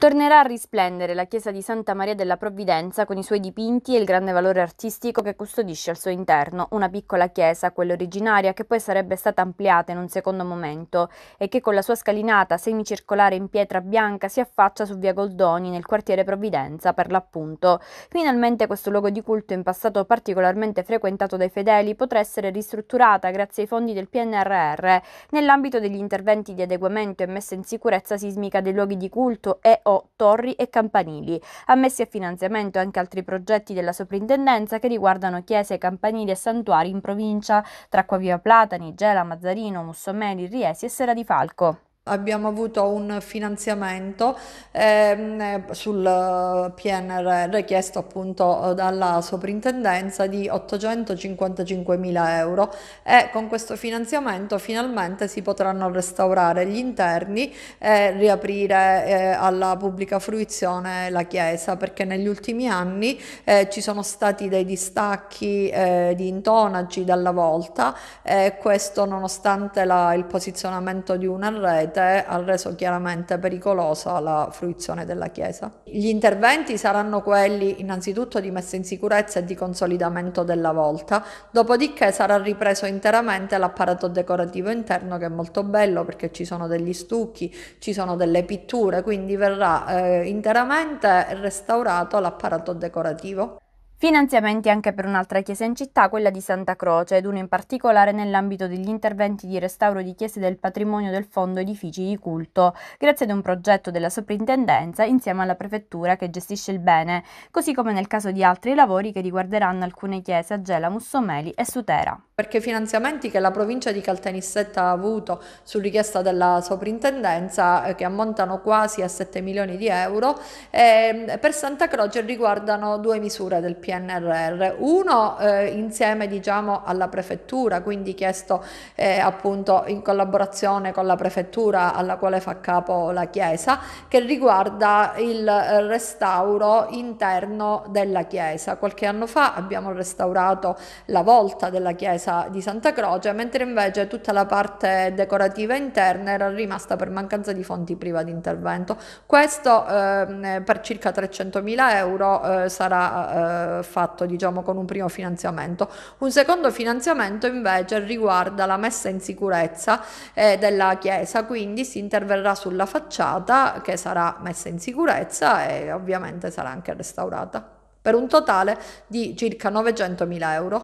Tornerà a risplendere la chiesa di Santa Maria della Provvidenza con i suoi dipinti e il grande valore artistico che custodisce al suo interno, una piccola chiesa, quella originaria, che poi sarebbe stata ampliata in un secondo momento e che con la sua scalinata semicircolare in pietra bianca si affaccia su via Goldoni nel quartiere Provvidenza, per l'appunto. Finalmente questo luogo di culto in passato particolarmente frequentato dai fedeli potrà essere ristrutturata grazie ai fondi del PNRR nell'ambito degli interventi di adeguamento e messa in sicurezza sismica dei luoghi di culto e o torri e campanili. Ammessi a finanziamento anche altri progetti della soprintendenza che riguardano chiese, campanili e santuari in provincia, tra Acquaviva Platani, Gela, Mazzarino, Mussomeli, Riesi e Sera di Falco abbiamo avuto un finanziamento eh, sul PNR richiesto appunto eh, dalla soprintendenza di 855 mila euro e con questo finanziamento finalmente si potranno restaurare gli interni e riaprire eh, alla pubblica fruizione la chiesa perché negli ultimi anni eh, ci sono stati dei distacchi eh, di intonaci dalla volta questo nonostante la, il posizionamento di una rete forte ha reso chiaramente pericolosa la fruizione della Chiesa. Gli interventi saranno quelli innanzitutto di messa in sicurezza e di consolidamento della volta, dopodiché sarà ripreso interamente l'apparato decorativo interno che è molto bello perché ci sono degli stucchi, ci sono delle pitture, quindi verrà eh, interamente restaurato l'apparato decorativo. Finanziamenti anche per un'altra chiesa in città, quella di Santa Croce, ed uno in particolare nell'ambito degli interventi di restauro di chiese del patrimonio del Fondo Edifici di Culto, grazie ad un progetto della Soprintendenza insieme alla Prefettura che gestisce il bene, così come nel caso di altri lavori che riguarderanno alcune chiese a Gela, Mussomeli e Sutera. Perché i finanziamenti che la provincia di Caltanissetta ha avuto su richiesta della Soprintendenza, eh, che ammontano quasi a 7 milioni di euro, eh, per Santa Croce riguardano due misure del PIL. PNRR, uno eh, insieme diciamo, alla prefettura, quindi chiesto eh, appunto in collaborazione con la prefettura alla quale fa capo la chiesa, che riguarda il restauro interno della chiesa. Qualche anno fa abbiamo restaurato la volta della chiesa di Santa Croce, mentre invece tutta la parte decorativa interna era rimasta per mancanza di fonti priva di intervento. Questo eh, per circa 300.000 euro eh, sarà eh, eh, fatto diciamo con un primo finanziamento. Un secondo finanziamento invece riguarda la messa in sicurezza eh, della chiesa, quindi si interverrà sulla facciata che sarà messa in sicurezza e ovviamente sarà anche restaurata per un totale di circa 900.000 euro.